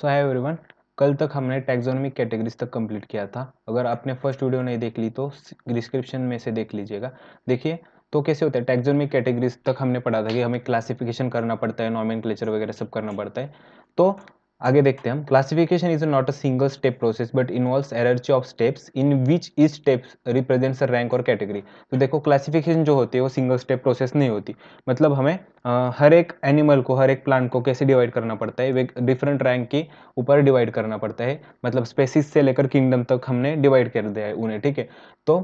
सो है एवरीवन कल तक हमने टैक्सोनॉमिक कैटेगरीज तक कंप्लीट किया था अगर आपने फर्स्ट वीडियो नहीं देख ली तो डिस्क्रिप्शन में से देख लीजिएगा देखिए तो कैसे होता है टैक्सोनॉमिक कैटेगरीज तक हमने पढ़ा था कि हमें क्लासिफिकेशन करना पड़ता है नॉमिन वगैरह सब करना पड़ता है तो आगे देखते हैं हम classification is not a single step process but involves hierarchy of steps in which each steps represents rank or category तो देखो क्लासिफिकेशन जो होती है वो सिंगल स्टेप प्रोसेस नहीं होती मतलब हमें आ, हर एक एनिमल को हर एक प्लांट को कैसे डिवाइड करना पड़ता है डिफरेंट रैंक के ऊपर डिवाइड करना पड़ता है मतलब स्पेसिस से लेकर किंगडम तक हमने डिवाइड कर दिया है उन्हें ठीक है तो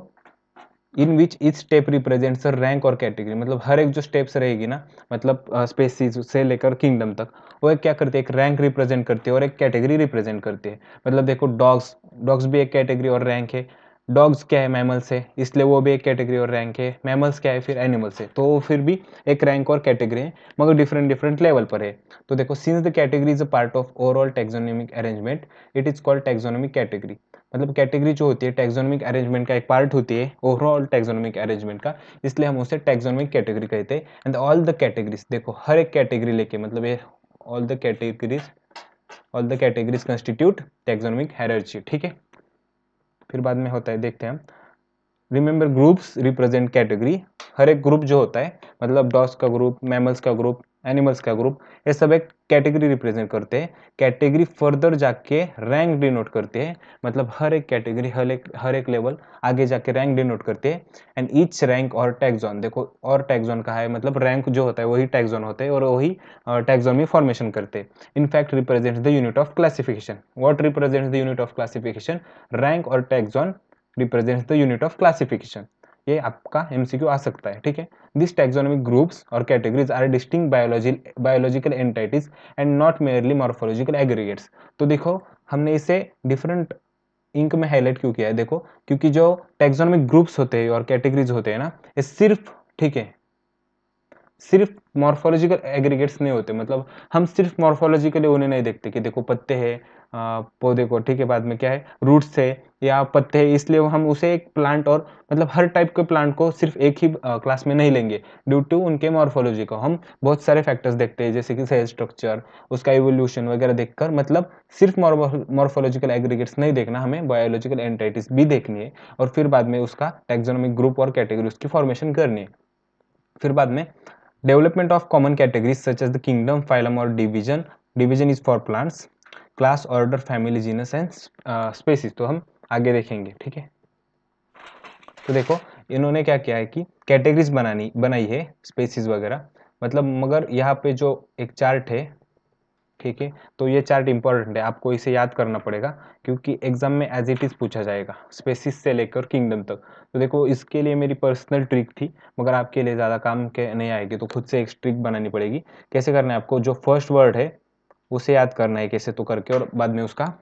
in which each step represents rank or category मतलब हर एक जो स्टेप्स रहेगी ना मतलब स्पेसिस से लेकर किंगडम तक वो एक क्या करती है एक रैंक रिप्रेजेंट करती है और एक कैटेगरी रिप्रेजेंट करती है मतलब देखो डॉग्स डॉग्स भी एक कैटेगरी और रैंक है डॉग्स क्या है मैमल्स है इसलिए वो भी एक कैटेगरी और रैंक है मैमल्स क्या है फिर एनिमल्स है तो फिर भी एक रैंक और कैटेगरी है मगर डिफरेंट डिफरेंट लेवल पर है तो देखो since the category is a part of overall taxonomic arrangement it is called taxonomic category मतलब कैटेगरी जो होती है टेक्जोनॉमिक अरेंजमेंट का एक पार्ट होती है ओवरऑल टेक्जोनोमिक अरेंजमेंट का इसलिए हम उसे टेक्जोनॉमिक कैटेगरी कहते हैं एंड ऑल द कैटेगरीज देखो हर एक कैटेगरी लेके मतलब ये all the categories all the categories constitute taxonomic hierarchy ठीक है फिर बाद में होता है देखते हैं हम रिमेंबर ग्रुप्स रिप्रेजेंट कैटेगरी हर एक ग्रुप जो होता है मतलब डॉस का ग्रुप मैमल्स का ग्रुप एनिमल्स का ग्रुप ये सब एक कैटेगरी रिप्रेजेंट करते हैं कैटेगरी फर्दर जाके रैंक डिनोट करते हैं मतलब हर एक कैटेगरी हर एक हर एक लेवल आगे जाके रैंक डिनोट करते हैं and each rank or taxon देखो और टैक्सॉन का है मतलब रैंक जो होता है वही टैक्सॉन होते हैं और वही टैक्सॉन में फॉर्मेशन करते हैं in fact represent the unit of classification what represents the unit of classification rank or taxon represent the unit of classification ये आपका एमसीक्यू आ सकता है ठीक है this taxonomic groups or categories are distinct biology biological entities and not merely morphological aggregates तो देखो हमने इसे डिफरेंट इंक में हाईलाइट क्यों किया है देखो क्योंकि जो टेक्सोनॉमिक ग्रुप्स होते हैं और कैटेगरीज होते हैं ना ये सिर्फ ठीक है सिर्फ मॉर्फोलॉजिकल एग्रीगेट्स नहीं होते मतलब हम सिर्फ मॉर्फोलॉजिकली उन्हें नहीं देखते कि देखो पत्ते हैं पौधे को ठीक है बाद में क्या है रूट्स है या पत्ते है इसलिए हम उसे एक प्लांट और मतलब हर टाइप के प्लांट को सिर्फ एक ही क्लास में नहीं लेंगे ड्यू टू उनके मॉर्फोलॉजी को हम बहुत सारे फैक्टर्स देखते हैं जैसे कि सेल स्ट्रक्चर उसका एवोल्यूशन वगैरह देखकर मतलब सिर्फ मॉर्फोलॉजिकल एग्रीगेट्स नहीं देखना हमें बायोलॉजिकल एंटाइटिस भी देखनी है और फिर बाद में उसका टेक्जोनॉमिक ग्रुप और कैटेगरी उसकी फॉर्मेशन करनी है फिर बाद में development of common categories such as the kingdom phylum or division division is for plants class order family genus and species तो हम आगे देखेंगे ठीक है तो देखो इन्होंने क्या किया है कि कैटेगरीज बनानी बनाई है स्पेसिस वगैरह मतलब मगर यहाँ पे जो एक चार्ट है ठीक है तो ये चार्ट इंपॉर्टेंट है आपको इसे याद करना पड़ेगा क्योंकि एग्जाम में एज इट इज़ पूछा जाएगा स्पेसिस से लेकर किंगडम तक तो देखो इसके लिए मेरी पर्सनल ट्रिक थी मगर आपके लिए ज़्यादा काम के नहीं आएगी तो खुद से एक ट्रिक बनानी पड़ेगी कैसे करना है आपको जो फर्स्ट वर्ड है उसे याद करना है कैसे तो करके और बाद में उसका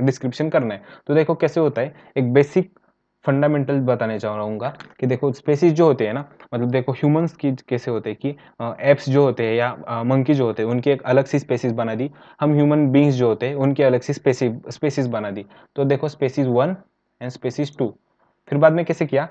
डिस्क्रिप्शन करना है तो देखो कैसे होता है एक बेसिक फंडामेंटल बताने चाहूँगा कि देखो स्पेसिस जो होते हैं ना मतलब देखो ह्यूमंस की कैसे होते हैं कि एप्स जो होते हैं या मंकी जो होते हैं उनकी एक अलग सी स्पेसिस बना दी हम ह्यूमन बींग्स जो होते हैं उनकी अलग सी स्पेसी स्पेसिस बना दी तो देखो species one and species two फिर बाद में कैसे किया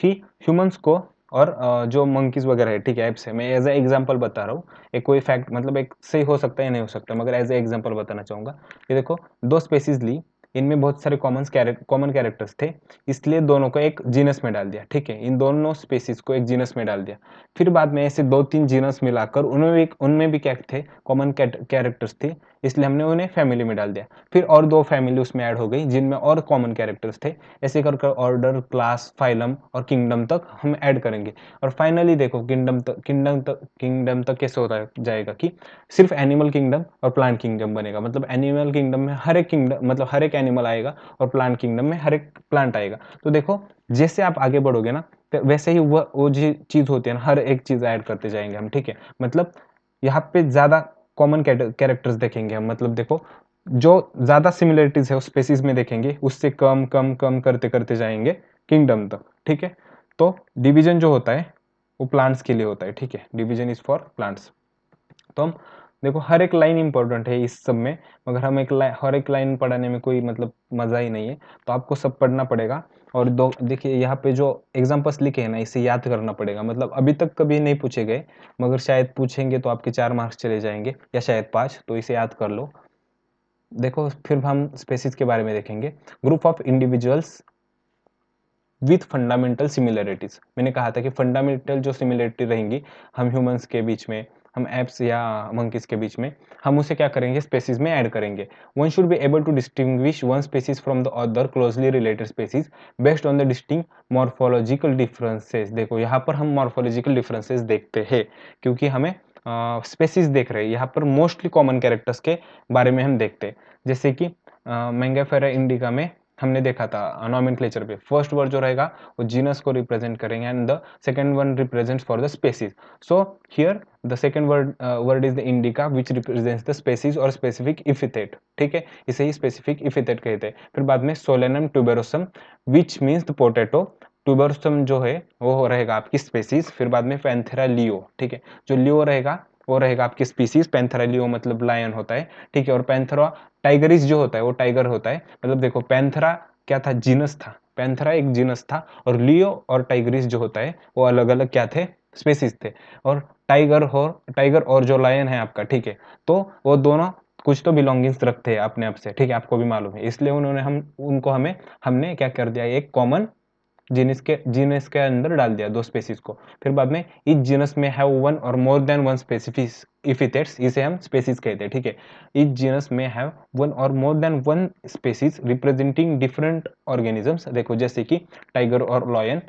कि ह्यूमन्स को और जो मंकीज़ वगैरह है ठीक है ऐप्स है मैं एज ए एग्जाम्पल बता रहा हूँ एक कोई फैक्ट मतलब एक सही हो सकता है या नहीं हो सकता मगर एज ए एग्जाम्पल बताना चाहूँगा ये देखो दो स्पेसीज ली इनमें बहुत सारे कॉमन कॉमन कैरेक्टर्स थे इसलिए दोनों को एक जीनस में डाल दिया ठीक है इन दोनों स्पेसिस को एक जीनस में डाल दिया फिर बाद में ऐसे दो तीन जीनस मिलाकर उनमें भी उनमें भी क्या थे कॉमन कैरेक्टर्स थे इसलिए हमने उन्हें फैमिली में डाल दिया फिर और दो फैमिली उसमें ऐड हो गई जिनमें और कॉमन कैरेक्टर्स थे ऐसे कर कर ऑर्डर क्लास फाइलम और किंगडम तक हम ऐड करेंगे और फाइनली देखो किंगडम तक किंगडम तक किंगडम तक कैसे होता जाएगा कि सिर्फ एनिमल किंगडम और प्लांट किंगडम बनेगा मतलब एनिमल किंगडम में हर एक किंगडम मतलब हर एक एनिमल आएगा और प्लांट किंगडम में हर एक प्लांट आएगा तो देखो जैसे आप आगे बढ़ोगे ना तो वैसे ही वह वो जो चीज़ होती है ना हर एक चीज़ ऐड करते जाएंगे हम ठीक है मतलब यहाँ पे ज़्यादा कॉमन कैरेक्टर्स देखेंगे हम मतलब देखो जो ज़्यादा सिमिलरिटीज़ है उस स्पेसीज में देखेंगे उससे कम कम कम करते करते जाएंगे किंगडम तक ठीक है तो डिवीजन जो होता है वो प्लांट्स के लिए होता है ठीक है डिवीजन इज़ फॉर प्लांट्स तो हम देखो हर एक लाइन इंपॉर्टेंट है इस सब में मगर हम एक लाइन हर एक लाइन पढ़ाने में कोई मतलब मज़ा ही नहीं है तो आपको सब पढ़ना पड़ेगा और दो देखिए यहाँ पे जो एग्जाम्पल्स लिखे हैं ना इसे याद करना पड़ेगा मतलब अभी तक कभी नहीं पूछे गए मगर शायद पूछेंगे तो आपके चार मार्क्स चले जाएंगे या शायद पाँच तो इसे याद कर लो देखो फिर हम स्पेसिस के बारे में देखेंगे group of individuals with fundamental similarities मैंने कहा था कि फंडामेंटल जो सिमिलरिटी रहेंगी हम ह्यूमंस के बीच में हम एप्स या मंकीज के बीच में हम उसे क्या करेंगे स्पेसीज में ऐड करेंगे one should be able to distinguish one species from the other closely related species based on the distinct morphological differences देखो यहाँ पर हम मॉर्फोलॉजिकल डिफरेंसेज देखते हैं क्योंकि हमें स्पेसीज uh, देख रहे हैं यहाँ पर मोस्टली कॉमन कैरेक्टर्स के बारे में हम देखते हैं जैसे कि मैंगाफेरा फेरा इंडिका में हमने देखा था क्लेचर पे फर्स्ट वर्ड जो रहेगा वो जीनस को रिप्रेजेंट करेंगे and the second one represent for the species so here the second word word is the indica which represents the species or specific epithet ठीक है इसे ही स्पेसिफिक इफिथेट कहते हैं फिर बाद में Solanum tuberosum which means the potato tuberosum जो है वो रहेगा आपकी स्पेसिस फिर बाद में पैंथेरा लियो ठीक है जो लियो रहेगा वो रहेगा आपकी स्पीसीज पैंथेरा लियो मतलब लायन होता है ठीक है और पैंथेरा टाइगरिस जो होता है वो टाइगर होता है मतलब देखो पैंथरा क्या था जीनस था पैंथरा एक जीनस था और लियो और टाइगरिस जो होता है वो अलग अलग क्या थे स्पेसिस थे और टाइगर हो टाइगर और जो लायन है आपका ठीक है तो वो दोनों कुछ तो बिलोंगिंग्स रखते हैं अपने आप से ठीक है आपको भी मालूम है इसलिए उन्होंने हम उनको हमें हमने क्या कर दिया एक कॉमन जीनस के जीनस के अंदर डाल दिया दो स्पेसीज को फिर बाद में इस जीनस में have one or more than one स्पेसिफिस इफिथेट्स इसे हम स्पेसीज कहते हैं ठीक है इस जीनस में have one or more than one species representing different organisms देखो जैसे कि टाइगर और lion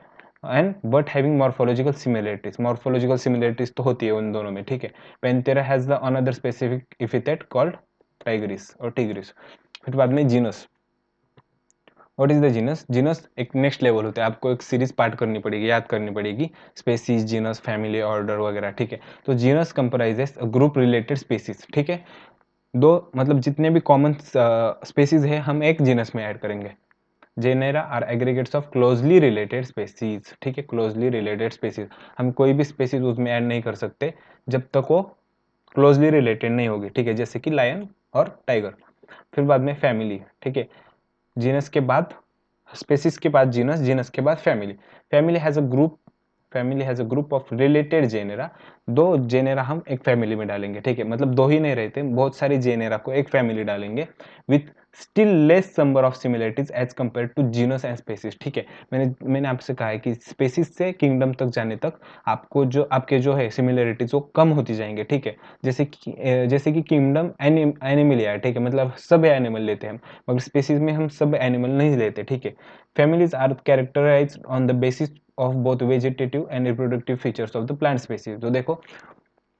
and but having morphological similarities morphological similarities तो होती है उन दोनों में ठीक है Panthera has the another specific epithet called tigris or tigris फिर बाद में genus what is the genus genus एक नेक्स्ट लेवल होता है आपको एक सीरीज पार्ट करनी पड़ेगी याद करनी पड़ेगी स्पेसीज जीनस फैमिली ऑर्डर वगैरह ठीक है तो genus comprises group related species ठीक है दो मतलब जितने भी कॉमन स्पेसीज है हम एक जीनस में ऐड करेंगे genera are aggregates of closely related species ठीक है क्लोजली रिलेटेड स्पेसीज हम कोई भी स्पेसीज उसमें ऐड नहीं कर सकते जब तक वो क्लोजली रिलेटेड नहीं होगी ठीक है जैसे कि लायन और टाइगर फिर बाद में फैमिली ठीक है जीनस के बाद स्पेसिस के बाद जीनस जीनस के बाद family family has a group family has a group of related genera दो जेनेरा हम एक फैमिली में डालेंगे ठीक है मतलब दो ही नहीं रहते बहुत सारी जेनेरा को एक फैमिली डालेंगे with still less number of similarities as compare to genus and species ठीक है मैंने मैंने आपसे कहा है कि स्पेसिस से किंगडम तक जाने तक आपको जो आपके जो है सिमिलरिटीज वो कम होती जाएंगे ठीक है जैसे कि जैसे कि किंगडम एनिमिलिया ठीक है मतलब सब एनिमल लेते हैं हम मगर स्पेसिस में हम सब एनिमल नहीं लेते ठीक है families are characterise on the basis of both vegetative and reproductive features of the plant species तो देखो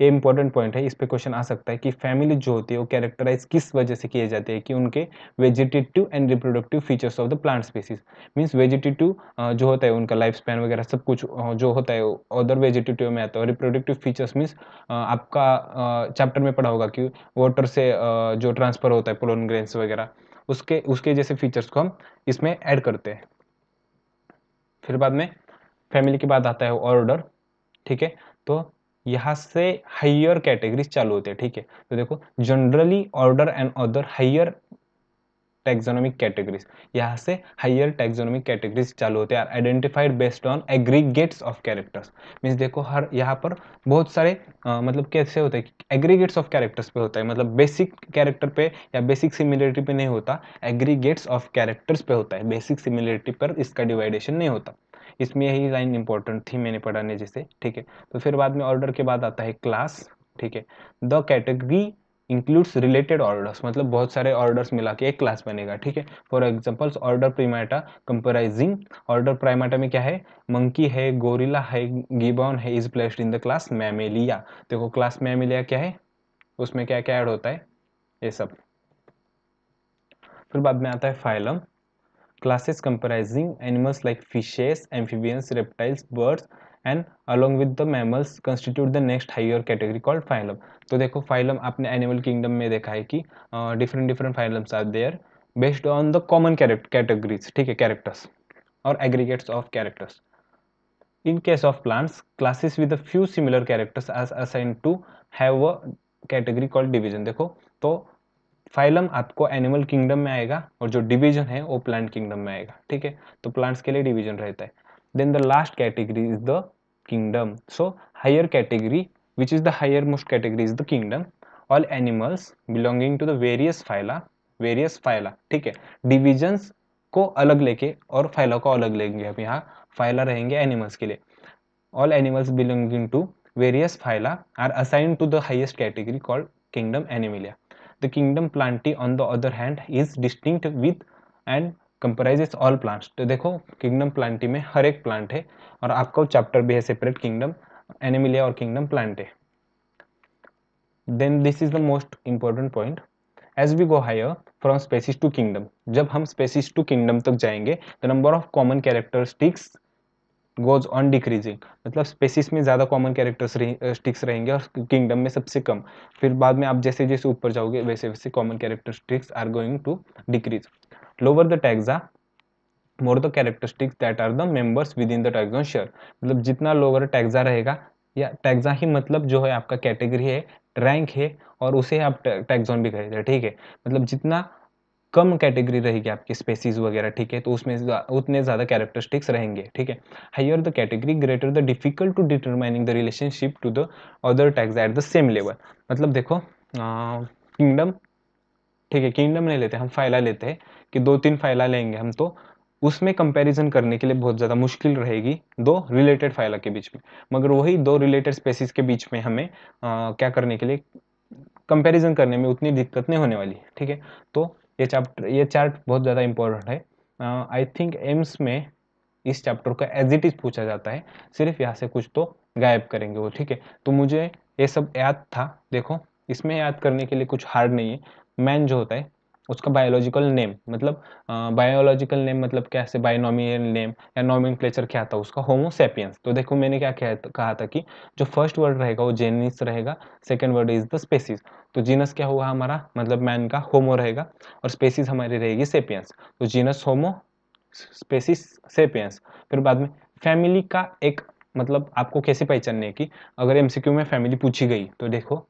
ये इंपॉर्टेंट पॉइंट है इस पे क्वेश्चन आ सकता है कि फैमिली जो होती है वो कैरेक्टराइज किस वजह से किए जाते हैं कि उनके vegetative and reproductive features of the plant species means vegetative जो होता है उनका लाइफ स्पैन वगैरह सब कुछ जो होता है अदर वेजिटेटिव में आता है रिप्रोडक्टिव फीचर्स मीन्स आपका चैप्टर में पढ़ा होगा कि वाटर से जो ट्रांसफर होता है पोलोन ग्रेन्स वगैरह उसके उसके जैसे फीचर्स को हम इसमें ऐड करते हैं फिर बाद में फैमिली के बाद आता है ऑर्डर ठीक है तो यहाँ से हाइयर कैटेगरीज चालू होती है ठीक है तो देखो generally order and other higher taxonomic categories यहाँ से हाइयर टेक्जोनॉमिक कैटेगरीज चालू होते हैं are identified based on aggregates of characters means देखो हर यहाँ पर बहुत सारे आ, मतलब कैसे होते हैं एग्रीगेट्स ऑफ कैरेक्टर्स पे होता है मतलब बेसिक कैरेक्टर पे या बेसिक सिमिलरिटी पे नहीं होता एग्रीगेट्स ऑफ कैरेक्टर्स पे होता है बेसिक सिमिलरिटी पर इसका डिवाइडेशन नहीं होता इसमें यही लाइन इंपॉर्टेंट थी मैंने पढ़ाने जैसे ठीक है तो फिर बाद में ऑर्डर के बाद आता है क्लास ठीक है the category includes related orders मतलब बहुत सारे ऑर्डर्स मिला के एक क्लास बनेगा ठीक है for examples order Primata comprising order Primata में क्या है मंकी है गोरिला है गिबॉन है is placed in the class Mammalia देखो क्लास मैमेलिया क्या है उसमें क्या क्या ऐड होता है ये सब फिर बाद में आता है phylum classes comprising animals like fishes, amphibians, reptiles, birds and along with the mammals constitute the next higher category called phylum. तो देखो phylum आपने animal kingdom में देखा है कि different different phylums are there based on the common character categories ठीक है characters or aggregates of characters. In case of plants, classes with a few similar characters as assigned to have a category called division. देखो तो phylum आपको animal kingdom में आएगा और जो division है वो प्लांट किंगडम में आएगा ठीक है तो प्लांट्स के लिए डिवीजन रहता है then the last category is the kingdom so higher category which is the higher most category is the kingdom all animals belonging to the various phyla various phyla ठीक है डिविजन्स को अलग लेके और फाइला को अलग लेंगे अब यहाँ फाइला रहेंगे एनिमल्स के लिए all animals belonging to various phyla are assign to the highest category called kingdom Animalia The kingdom plantae on the other hand is distinct with and comprises all plants तो देखो kingdom Plantae में हर एक plant है और आपका chapter भी है separate kingdom Animalia और किंगडम प्लांट है then this is the most important point as we go higher from species to kingdom जब हम स्पेसिस टू किंगडम तक जाएंगे the number of common characteristics goes on decreasing मतलब species में ज़्यादा common sticks रहेंगे और किंगडम में सबसे कम फिर बाद में आप जैसे जैसे ऊपर जाओगे वैसे वैसे common characteristics are going to decrease lower the taxa more the characteristics that are the members within the taxa share मतलब जितना लोअर टैक्सा रहेगा या टैक्सा ही मतलब जो है आपका कैटेगरी है रैंक है और उसे आप टैक्सॉन भी कहते हैं ठीक है मतलब जितना कम कैटेगरी रहेगी आपकी स्पेसीज वगैरह ठीक है तो उसमें उतने ज़्यादा कैरेक्टरिस्टिक्स रहेंगे ठीक है higher the category greater the difficult to determining the relationship to the other taxa at the same level मतलब देखो किंगडम ठीक है किंगडम नहीं लेते हम फाइला लेते हैं कि दो तीन फाइला लेंगे हम तो उसमें कंपैरिजन करने के लिए बहुत ज़्यादा मुश्किल रहेगी दो रिलेटेड फाइला के बीच में मगर वही दो रिलेटेड स्पेसिस के बीच में हमें आ, क्या करने के लिए कंपैरिजन करने में उतनी दिक्कत नहीं होने वाली ठीक है तो ये चैप्टर ये चार्ट बहुत ज़्यादा इंपॉर्टेंट है आई थिंक एम्स में इस चैप्टर का एज इट इज़ पूछा जाता है सिर्फ यहाँ से कुछ तो गायब करेंगे वो ठीक है तो मुझे ये सब याद था देखो इसमें याद करने के लिए कुछ हार्ड नहीं है मैन जो होता है उसका बायोलॉजिकल नेम मतलब बायोलॉजिकल नेम मतलब कैसे बायोनॉमियल नेम या नॉमिन क्या था उसका होमोसेपियंस तो देखो मैंने क्या कहा था कि जो फर्स्ट वर्ड रहेगा वो जेनिस रहेगा second word is the species तो जीनस क्या हुआ हमारा मतलब मैन का होमो रहेगा और स्पेसिस हमारी रहेगी सेपियंस तो जीनस होमो स्पेसिस सेपियंस फिर बाद में फैमिली का एक मतलब आपको कैसे पहचानने की अगर एमसीक्यू में फैमिली पूछी गई तो देखो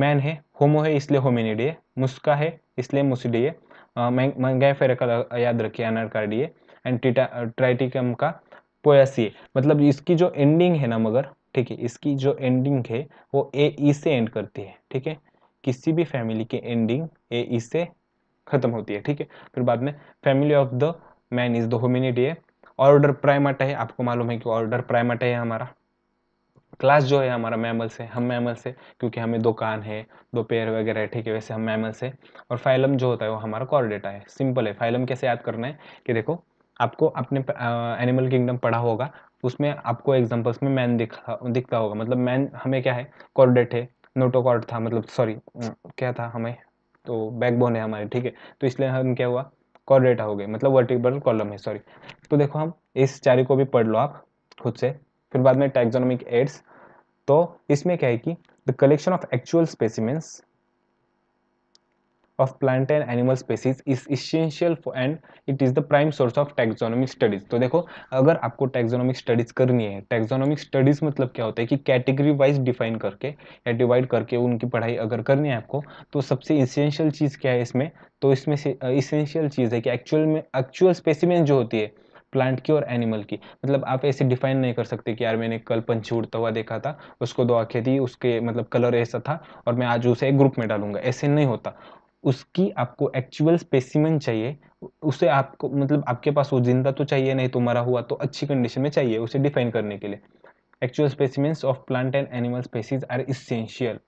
मैन है होमो है इसलिए होमिनिडी है मुस्का है इसलिए मुसिडी है फेरे का याद रखिए अनारकार्डी है एंड टीटा ट्राइटिकम का पोयासी है मतलब इसकी जो एंडिंग है ना मगर ठीक है इसकी जो एंडिंग है वो ए ई e से एंड करती है ठीक है किसी भी फैमिली की एंडिंग ए ई से खत्म होती है ठीक है फिर बाद में family of the man is the Hominidae है ऑर्डर प्राइमाटा है आपको मालूम है कि ऑर्डर प्राइमाटा है हमारा क्लास जो है हमारा मैमल से हम मैमल से क्योंकि हमें दो कान है दो पैर वगैरह है ठीक है वैसे हम मैमल से और फाइलम जो होता है वो हमारा कॉर्डेटा है सिंपल है फाइलम कैसे याद करना है कि देखो आपको अपने एनिमल किंगडम पढ़ा होगा उसमें आपको एग्जांपल्स में मैन दिखा दिखता होगा मतलब मैन हमें क्या है कॉर्डेट है नोटोकॉर्ड था मतलब सॉरी क्या था हमें तो बैकबोन है हमारे ठीक है तो इसलिए हम क्या हुआ कॉर्डेटा हो गए मतलब वर्टिकल कॉलम है सॉरी तो देखो हम इस चारी को भी पढ़ लो आप खुद से फिर बाद में टैक्सोनॉमिक एड्स तो इसमें क्या है कि the collection of actual specimens of plant and animal species is essential and it is the prime source of taxonomic studies तो देखो अगर आपको टेक्जोनॉमिक स्टडीज करनी है टेक्जोनॉमिक स्टडीज मतलब क्या होता है कि कैटेगरी वाइज डिफाइन करके या डिवाइड करके उनकी पढ़ाई अगर करनी है आपको तो सबसे इसेंशियल चीज़ क्या है इसमें तो इसमें से इसेंशियल चीज़ है कि एक्चुअल में एक्चुअल स्पेसिमेंट जो होती है प्लांट की और एनिमल की मतलब आप ऐसे डिफाइन नहीं कर सकते कि यार मैंने कल पंछी उड़ता हुआ देखा था उसको दो आंखें थी उसके मतलब कलर ऐसा था और मैं आज उसे एक ग्रुप में डालूंगा ऐसे नहीं होता उसकी आपको एक्चुअल स्पेसिमेंट चाहिए उसे आपको मतलब आपके पास वो जिंदा तो चाहिए नहीं तो मरा हुआ तो अच्छी कंडीशन में चाहिए उसे डिफाइन करने के लिए actual specimens of plant and animal species are essential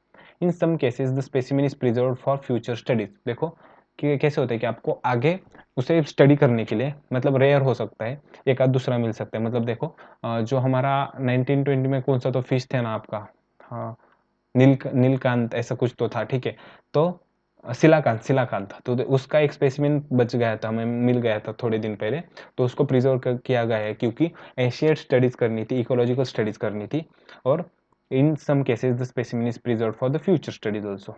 in some cases the specimen is preserve for future studies देखो कि कैसे होता है कि आपको आगे उसे स्टडी करने के लिए मतलब रेयर हो सकता है एक आध दूसरा मिल सकता है मतलब देखो जो हमारा 1920 में कौन सा तो फिश थे ना आपका हाँ नील नीलकांत ऐसा कुछ तो था ठीक है तो सिलाकांत सिलाकांत तो उसका एक स्पेसिमिन बच गया था हमें मिल गया था थोड़े दिन पहले तो उसको प्रिजर्व किया गया है क्योंकि एशियड स्टडीज़ करनी थी इकोलॉजिकल स्टडीज़ करनी थी और in some cases the specimen is preserve for the future studies also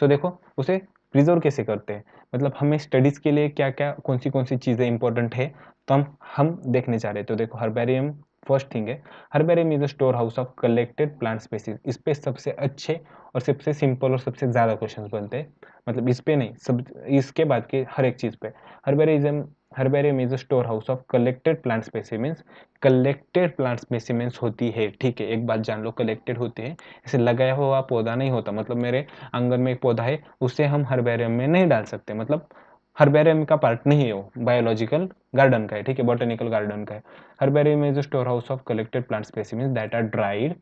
so देखो उसे प्रिजर्व कैसे करते हैं मतलब हमें स्टडीज़ के लिए क्या क्या कौन सी कौन सी चीज़ें इंपॉर्टेंट है तो हम हम देखने जा रहे हैं तो देखो हर्बेरियम फर्स्ट थिंग है herbarium is a store house of collected plant species इस पर सबसे अच्छे और सबसे सिंपल और सबसे ज़्यादा क्वेश्चन बनते हैं मतलब इस पर नहीं सब इसके बाद के हर एक चीज़ पे herbarism herbarium is a store house of collected plant specimens collected plant specimens होती है ठीक है एक बात जान लो कलेक्टेड होती है इसे लगाया हुआ पौधा नहीं होता मतलब मेरे आंगन में एक पौधा है उसे हम हर्बेरियम में नहीं डाल सकते मतलब हर्बेरियम का पार्ट नहीं है वो बायोलॉजिकल गार्डन का है ठीक है बॉटेनिकल गार्डन का है herbarium is a store house of collected plant specimens that are dried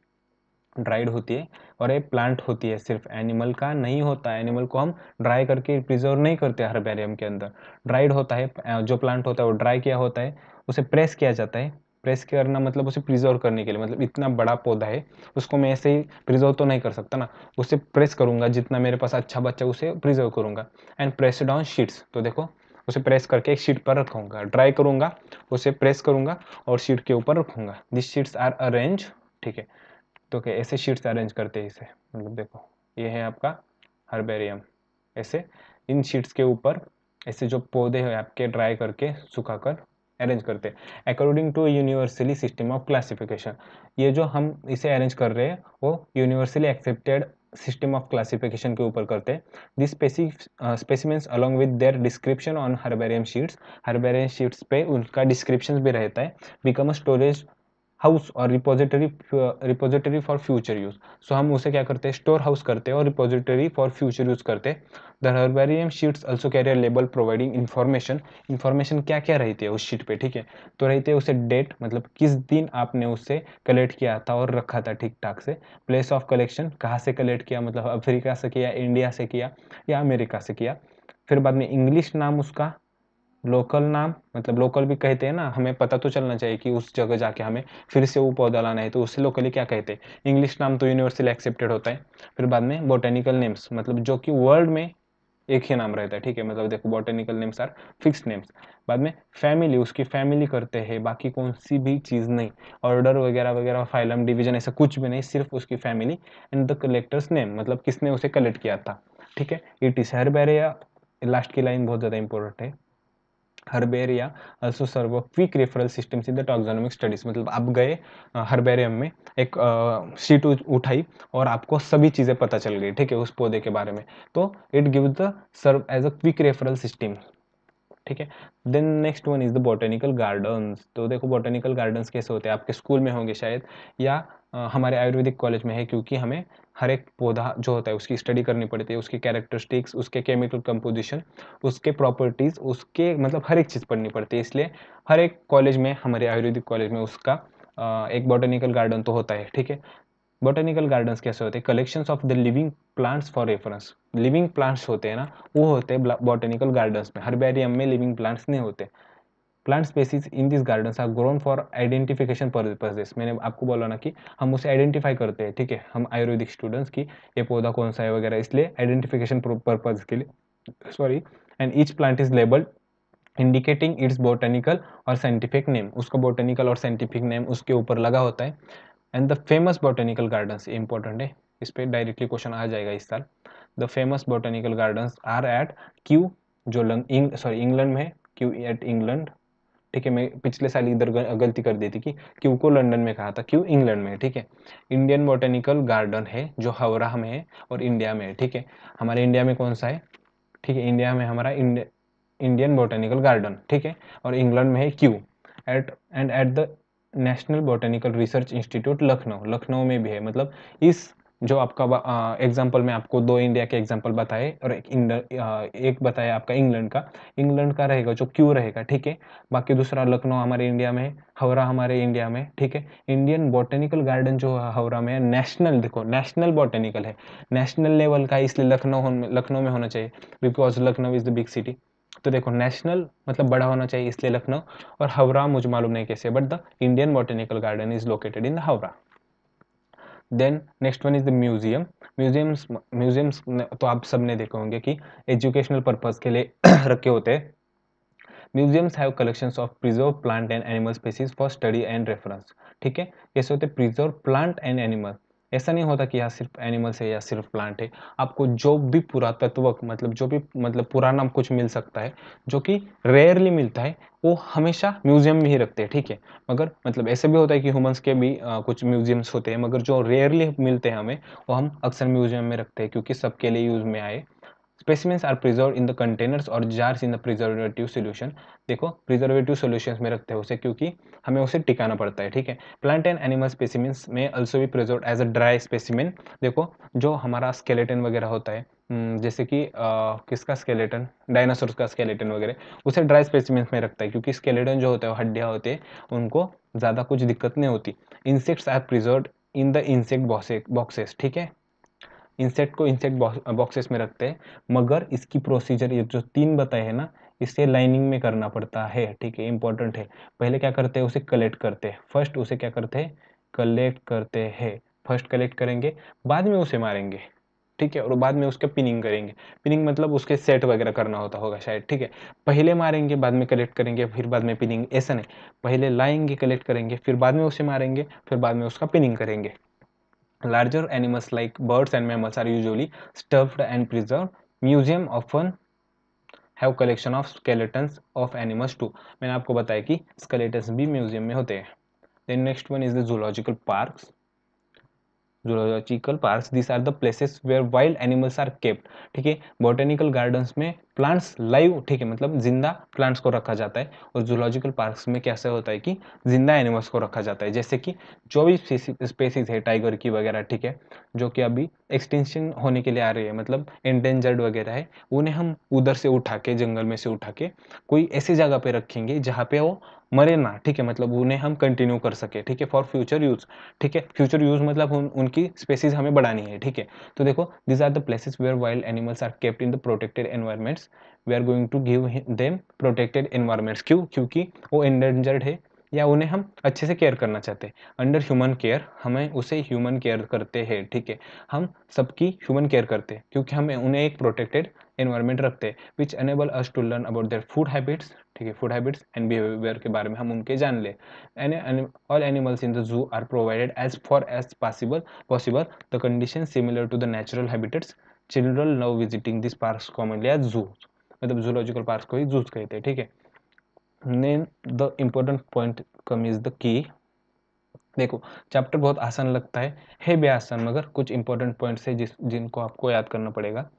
dried होती है और ये प्लांट होती है सिर्फ एनिमल का नहीं होता है एनिमल को हम ड्राई करके प्रिजर्व नहीं करते बैरियम के अंदर ड्राइड होता है जो प्लांट होता है वो ड्राई किया होता है उसे प्रेस किया जाता है प्रेस करना मतलब उसे प्रिजर्व करने के लिए मतलब इतना बड़ा पौधा है उसको मैं ऐसे ही प्रिजर्व तो नहीं कर सकता ना उसे प्रेस करूँगा जितना मेरे पास अच्छा बच्चा उसे प्रिजर्व करूँगा एंड प्रेस डाउन शीट्स तो देखो उसे प्रेस करके एक शीट पर रखूँगा ड्राई करूँगा उसे प्रेस करूँगा और शीट के ऊपर रखूँगा दिस शीट्स आर अरेंज ठीक है तो क्या ऐसे शीट्स अरेंज करते हैं इसे मतलब देखो ये है आपका हर्बेरियम ऐसे इन शीट्स के ऊपर ऐसे जो पौधे हैं आपके ड्राई करके सुखा कर अरेंज करते हैं according to universally system of classification ये जो हम इसे अरेंज कर रहे हैं वो universally accepted system of classification के ऊपर करते हैं this specimens along with their description on herbarium sheets herbarium sheets पे उनका डिस्क्रिप्शन भी रहता है बिकम स्टोरेज हाउस और repository repository for future use so हम उसे क्या करते हैं स्टोर हाउस करते हैं और रिपोजिटरी फॉर फ्यूचर यूज़ करते हैं the herbarium sheets also carrier label providing information information क्या क्या रहती है उस शीट पे ठीक है तो रहती है उसे डेट मतलब किस दिन आपने उसे कलेक्ट किया था और रखा था ठीक ठाक से प्लेस ऑफ कलेक्शन कहाँ से कलेक्ट किया मतलब अफ्रीका से किया इंडिया से किया या अमेरिका से किया फिर बाद में इंग्लिश नाम उसका लोकल नाम मतलब लोकल भी कहते हैं ना हमें पता तो चलना चाहिए कि उस जगह जाके हमें फिर से वो पौधा लाना है तो उसे लोकली क्या कहते हैं इंग्लिश नाम तो यूनिवर्सल एक्सेप्टेड होता है फिर बाद में बोटेनिकल नेम्स मतलब जो कि वर्ल्ड में एक ही नाम रहता है ठीक है मतलब देखो botanical names are fix names बाद में फैमिली उसकी फैमिली करते हैं बाकी कौन सी भी चीज़ नहीं ऑर्डर वगैरह वगैरह फाइलम डिवीजन ऐसा कुछ भी नहीं सिर्फ उसकी family and the collectors name मतलब किसने उसे कलेक्ट किया था ठीक है it is herbaria last की लाइन बहुत ज़्यादा इंपॉर्टेंट है herbaria also serve quick referral system in the taxonomic studies मतलब आप गए हर्बेरियम में एक सीट उठाई और आपको सभी चीज़ें पता चल गई ठीक है उस पौधे के बारे में तो it give the serve as a quick referral system ठीक है then next one is the botanical gardens तो देखो बॉटेनिकल गार्डन्स कैसे होते हैं आपके स्कूल में होंगे शायद या आ, हमारे आयुर्वेदिक कॉलेज में है क्योंकि हमें हर एक पौधा जो होता है उसकी स्टडी करनी पड़ती है उसकी कैरेक्टरिस्टिक्स उसके केमिकल कंपोजिशन उसके प्रॉपर्टीज़ उसके मतलब हर एक चीज़ पढ़नी पड़ती है इसलिए हर एक कॉलेज में हमारे आयुर्वेदिक कॉलेज में उसका एक बॉटनिकल गार्डन तो होता है ठीक है बॉटनिकल गार्डन्स कैसे होते हैं collections of the living plants for reference living plants होते हैं ना वो होते हैं बॉटनिकल गार्डन्स में हरबेरियम में लिविंग प्लांट्स नहीं होते plant species in this gardens are grown for identification purposes मैंने आपको बोला ना कि हम उसे आइडेंटिफाई करते हैं ठीक है हम आयुर्वेदिक स्टूडेंट्स की ये पौधा कौन सा है वगैरह इसलिए आइडेंटिफिकेशन पर्पज के लिए sorry and each plant is labelled indicating its botanical और साइंटिफिक नेम उसका बोटेनिकल और साइंटिफिक नेम उसके ऊपर लगा होता है and the famous botanical gardens important है इस पर डायरेक्टली क्वेश्चन आ जाएगा इस साल the famous botanical gardens are at Kew जो सॉरी इंग्लैंड में है क्यू एट इंग्लैंड ठीक है मैं पिछले साल इधर गलती कर दी थी कि क्यू को लंदन में कहा था क्यू इंग्लैंड में ठीक है इंडियन बोटेनिकल गार्डन है जो हावरा में है और इंडिया में है ठीक है हमारे इंडिया में कौन सा है ठीक है इंडिया में हमारा इंडियन बोटेनिकल गार्डन ठीक है और इंग्लैंड में है Kew at and at the national botanical research institute Lucknow Lucknow में भी है मतलब इस जो आपका एग्जाम्पल मैं आपको दो इंडिया के एग्जाम्पल बताए और एक एक बताया आपका इंग्लैंड का इंग्लैंड का रहेगा जो क्यू रहेगा ठीक है बाकी दूसरा लखनऊ हमारे इंडिया में हवरा हमारे इंडिया में ठीक है इंडियन बॉटेनिकल गार्डन जो है हवरा में नेशनल देखो नेशनल बॉटेनिकल है नेशनल लेवल का इसलिए लखनऊ लखनऊ में होना चाहिए because Lucknow is the big city तो देखो नेशनल मतलब बड़ा होना चाहिए इसलिए लखनऊ और हवरा मुझे मालूम नहीं कैसे but the Indian botanical garden is located in the Howrah then next one is the museum museums museums तो आप सबने देखे होंगे कि एजुकेशनल पर्पज़ के लिए रखे होते हैं museums have collections of preserve plant and animal species for study and reference ठीक है कैसे होते हैं प्रिजर्व प्लांट एंड एनिमल ऐसा नहीं होता कि यहाँ सिर्फ एनिमल्स है या सिर्फ प्लांट है आपको जो भी पुरातत्वक मतलब जो भी मतलब पुराना कुछ मिल सकता है जो कि रेयरली मिलता है वो हमेशा म्यूजियम में ही रखते हैं ठीक है मगर मतलब ऐसे भी होता है कि ह्यूमंस के भी आ, कुछ म्यूजियम्स होते हैं मगर जो रेयरली मिलते हैं हमें वो हम अक्सर म्यूजियम में रखते हैं क्योंकि सबके लिए यूज़ में आए specimens are preserve in the containers और jars in the preservative solution देखो प्रिजर्वेटिव सोल्यूशन में रखते हैं उसे क्योंकि हमें उसे टिकाना पड़ता है ठीक है प्लांट एंड एनिमल स्पेसिमेंस में ऑल्सो भी preserve as a dry specimen देखो जो हमारा स्केलेटन वगैरह होता है हम्म, जैसे कि आ, किसका स्केलेटन डायनासोर का स्केलेटन वगैरह उसे ड्राई स्पेसिमेंट में रखता है क्योंकि स्केलेटन जो होता है हड्डियाँ होते हैं उनको ज़्यादा कुछ दिक्कत नहीं होती insects are preserve in the insect boxes ठीक है इंसेक्ट को इंसेक्ट बॉक्सेस में रखते हैं मगर इसकी प्रोसीजर ये जो तीन बताए हैं ना इसे लाइनिंग में करना पड़ता है ठीक है इंपॉर्टेंट है पहले क्या करते हैं उसे कलेक्ट करते हैं फर्स्ट उसे क्या करते हैं कलेक्ट करते हैं फर्स्ट कलेक्ट करेंगे बाद में उसे मारेंगे ठीक है और बाद में उसके पिनिंग करेंगे पिनिंग मतलब उसके सेट वगैरह करना होता होगा शायद ठीक है पहले मारेंगे बाद में कलेक्ट करेंगे फिर बाद में पिनिंग ऐसा नहीं पहले लाएंगे कलेक्ट करेंगे फिर बाद में उसे मारेंगे फिर बाद में उसका पिनिंग करेंगे Larger animals like birds and mammals are usually stuffed and preserved. Museum often have collection of skeletons of animals too maine aapko bataya ki skeletons bhi museum mein hote hain then next one is the zoological parks zoological park this are the places where wild animals are kept ठीक है botanical gardens में plants live ठीक है मतलब जिंदा plants को रखा जाता है और जूलॉजिकल पार्क्स में कैसे होता है कि जिंदा एनिमल्स को रखा जाता है जैसे कि जो भी स्पेसीज है टाइगर की वगैरह ठीक है जो कि अभी एक्सटेंशन होने के लिए आ रही है मतलब एंडेंजर्ड वगैरह है उन्हें हम उधर से उठा के जंगल में से उठा के कोई ऐसी जगह पर रखेंगे जहाँ पे वो मरे ना ठीक है मतलब उन्हें हम कंटिन्यू कर सके ठीक है फॉर फ्यूचर यूज़ ठीक है फ्यूचर यूज़ मतलब उन, उनकी स्पेसीज हमें बढ़ानी है ठीक है तो देखो this are the places where wild animals are kept in the protected environments we are going to give them protected environments क्यों क्योंकि वो एंडेंजर्ड है या उन्हें हम अच्छे से केयर करना चाहते हैं अंडर ह्यूमन केयर हमें उसे ह्यूमन केयर करते हैं ठीक है हम सबकी ह्यूमन केयर करते हैं क्योंकि हमें उन्हें एक प्रोटेक्टेड एनवायरमेंट रखते हैं which enable us to learn about their food habits ठीक है फूड हैबिट्स एंड बिहेवियर के बारे में हम उनके जान ले all animals in the zoo are provided as far as possible possible the condition similar to the natural habitats children love visiting this park commonly as zoo मतलब zoological park को ही जूज कहते हैं ठीक है then the important point come is the key देखो chapter बहुत आसान लगता है है भी आसान मगर कुछ इंपॉर्टेंट पॉइंट्स है जिस जिनको आपको याद करना पड़ेगा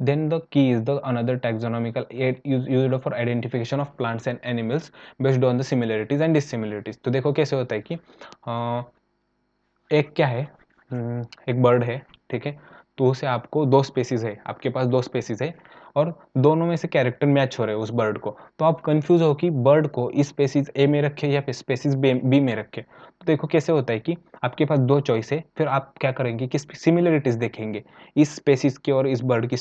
then the key is the another taxonomical aid used for identification of plants and animals based on the similarities and dissimilarities तो देखो कैसे होता है कि आ, एक क्या है एक बर्ड है ठीक है तो उसे आपको दो स्पेसीज है आपके पास दो स्पेसीज है और दोनों में से कैरेक्टर मैच हो रहे हैं उस बर्ड को तो आप कंफ्यूज हो कि बर्ड को स्पेसिस ए में रखे या स्पेसिस बी में रखे तो देखो कैसे होता है कि आपके पास दो चॉइस है फिर आप क्या करेंगे कि सिमिलरिटीज़ देखेंगे इस स्पेसिस की और इस बर्ड की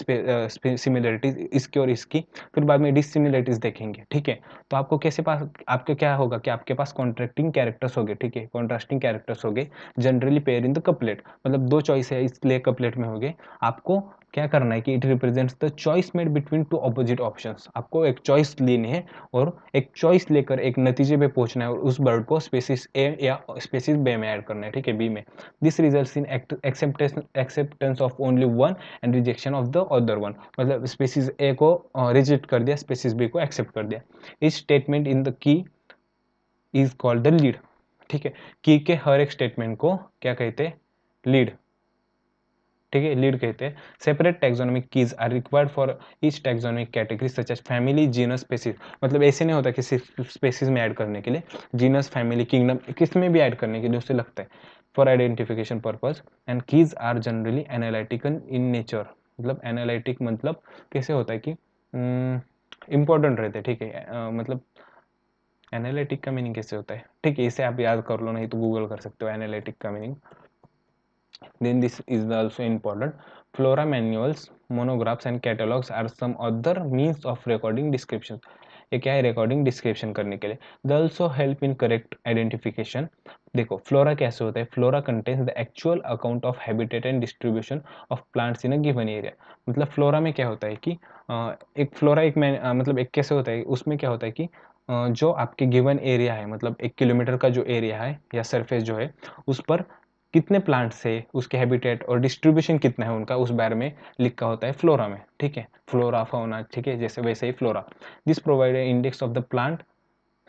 सिमिलरिटीज़ इसकी और इसकी फिर बाद में डिसिमिलरिटीज़ देखेंगे ठीक है तो आपको कैसे पास आपके क्या होगा कि आपके पास कॉन्ट्रैक्टिंग कैरेक्टर्स हो गए ठीक है कॉन्ट्रास्टिंग कैरेक्टर्स हो गए generally pair in the couplet मतलब दो चॉइस है इस प्ले कपलेट में हो गए आपको क्या करना है कि it represents the choice made between two opposite options आपको एक चॉइस लेनी है और एक चॉइस लेकर एक नतीजे पे पहुंचना है और उस बर्ड को स्पेसिस ए या स्पेसिस बे में ऐड करना है है ठीक है बी में this result in acceptance of only one and rejection of the other one मतलब स्पेसिस ए को रिजेक्ट कर दिया स्पेसिस बी को एक्सेप्ट कर दिया इस statement in the key is called the lead ठीक है की के हर एक स्टेटमेंट को क्या कहते हैं लीड ठीक है लीड कहते हैं separate taxonomic keys are required for each taxonomic category such as family genus species मतलब ऐसे नहीं होता किसी स्पेसिस में ऐड करने के लिए जीनस फैमिली किंगडम किस में भी ऐड करने के लिए उससे लगता है for identification purpose and keys are generally analytical in nature मतलब एनालिटिक मतलब कैसे होता है कि इम्पोर्टेंट हम्म, रहते हैं ठीक है मतलब एनालिटिक का मीनिंग कैसे होता है ठीक है इसे आप याद कर लो नहीं तो गूगल कर सकते हो एनालिटिक का meaning then this is also important flora manuals monographs and catalogs are some other means of recording descriptions ये क्या है रिकॉर्डिंग डिस्क्रिप्शन करने के लिए the also help in correct identification देखो फ्लोरा कैसे होता है flora contains the actual account of habitat and distribution of plants in a given area मतलब फ्लोरा में क्या होता है कि एक फ्लोरा एक मैन मतलब एक कैसे होता है उसमें क्या होता है कि जो आपके गिवन एरिया है मतलब एक किलोमीटर का जो एरिया है या सरफेस जो है उस पर कितने प्लांट्स है उसके हैबिटेट और डिस्ट्रीब्यूशन कितना है उनका उस बारे में लिखा होता है फ्लोरा में ठीक है फ्लोरा फोना ठीक है जैसे वैसे ही flora this provide index of the plant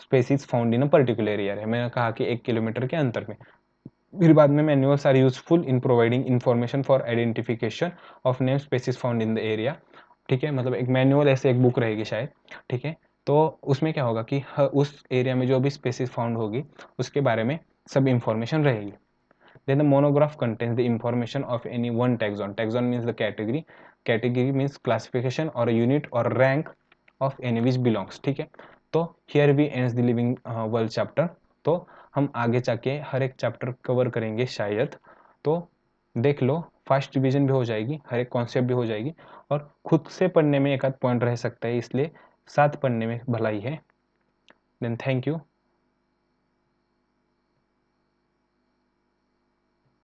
species found in a particular area है मैंने कहा कि एक किलोमीटर के अंतर में फिर बाद में manuals are useful in providing information for identification of name species found in the area ठीक है मतलब एक मैनुअल ऐसे एक बुक रहेगी शायद ठीक है तो उसमें क्या होगा कि उस एरिया में जो भी स्पेसिस फाउंड होगी उसके बारे में सब इंफॉर्मेशन रहेगी then the monograph contains the information of any one taxon taxon means the category category means classification or a unit or a rank of any which belongs theek hai to here we ends the living uh, world chapter तो हम आगे जाके har ek chapter cover karenge shayad to dekh lo fast revision भी हो जाएगी हर एक concept भी हो जाएगी और खुद से पढ़ने में एक आध पॉइंट रह सकता है इसलिए साथ पढ़ने में भलाई है देन थैंक यू